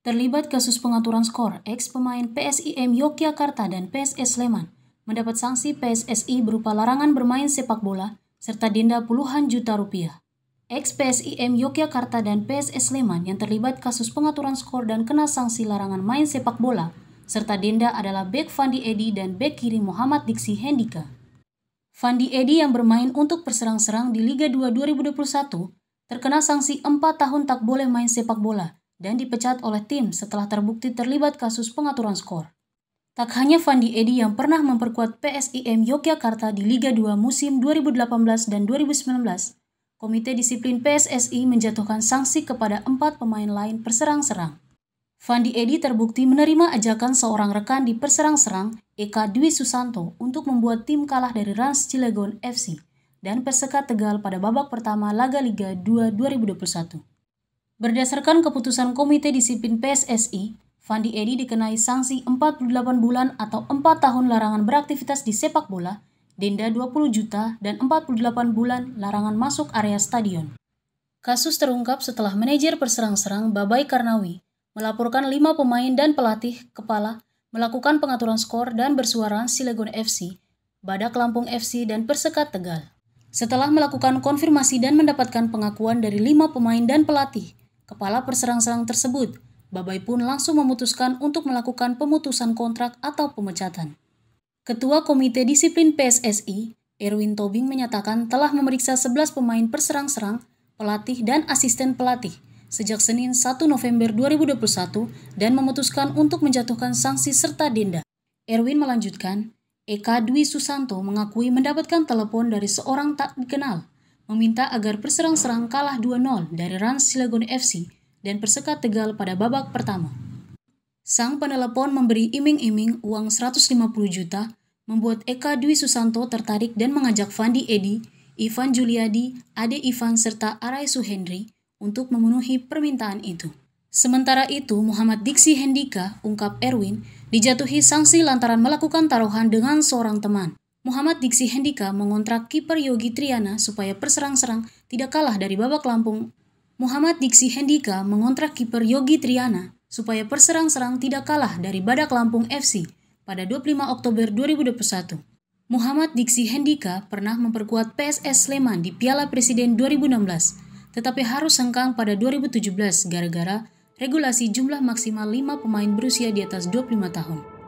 terlibat kasus pengaturan skor ex pemain PSIM Yogyakarta dan PSS Sleman, mendapat sanksi PSSI berupa larangan bermain sepak bola serta denda puluhan juta rupiah. Ex PSIM Yogyakarta dan PSS Sleman yang terlibat kasus pengaturan skor dan kena sanksi larangan main sepak bola serta denda adalah bek Fandi Edi dan bek kiri Muhammad Diksi Hendika. Fandi Edi yang bermain untuk Perserang Serang di Liga 2 2021 terkena sanksi 4 tahun tak boleh main sepak bola dan dipecat oleh tim setelah terbukti terlibat kasus pengaturan skor. Tak hanya Fandi Edi yang pernah memperkuat PSIM Yogyakarta di Liga 2 musim 2018 dan 2019, Komite Disiplin PSSI menjatuhkan sanksi kepada empat pemain lain perserang-serang. Fandi Edi terbukti menerima ajakan seorang rekan di perserang-serang, Eka Dwi Susanto, untuk membuat tim kalah dari Rans Cilegon FC dan Persekat Tegal pada babak pertama Laga Liga 2 2021. Berdasarkan keputusan Komite Disiplin PSSI, Fandi Edi dikenai sanksi 48 bulan atau 4 tahun larangan beraktivitas di sepak bola, denda 20 juta, dan 48 bulan larangan masuk area stadion. Kasus terungkap setelah manajer perserang serang Babai Karnawi melaporkan lima pemain dan pelatih kepala melakukan pengaturan skor dan bersuara Silegon FC, Badak Lampung FC, dan Persekat Tegal. Setelah melakukan konfirmasi dan mendapatkan pengakuan dari lima pemain dan pelatih, kepala perserang-serang tersebut, Babai pun langsung memutuskan untuk melakukan pemutusan kontrak atau pemecatan. Ketua Komite Disiplin PSSI, Erwin Tobing menyatakan telah memeriksa 11 pemain perserang-serang, pelatih, dan asisten pelatih sejak Senin 1 November 2021 dan memutuskan untuk menjatuhkan sanksi serta denda. Erwin melanjutkan, Eka Dwi Susanto mengakui mendapatkan telepon dari seorang tak dikenal meminta agar Perserang-Serang kalah 2-0 dari Rans Cilegon FC dan Persekat Tegal pada babak pertama. Sang penelepon memberi iming-iming uang 150 juta, membuat Eka Dwi Susanto tertarik dan mengajak Fandi Edi, Ivan Juliadi, Ade Ivan, serta Arai Suhendri untuk memenuhi permintaan itu. Sementara itu, Muhammad Diksi Hendika, ungkap Erwin, dijatuhi sanksi lantaran melakukan taruhan dengan seorang teman. Muhammad Diksi Hendika mengontrak kiper Yogi Triana supaya perserang-serang tidak kalah dari babak Lampung. Muhammad Diksi Hendika mengontrak kiper Yogi Triana supaya perserang-serang tidak kalah dari Badak Lampung FC pada 25 Oktober 2021. Muhammad Diksi Hendika pernah memperkuat PSS Sleman di Piala Presiden 2016, tetapi harus sengkang pada 2017 gara-gara regulasi jumlah maksimal 5 pemain berusia di atas 25 tahun.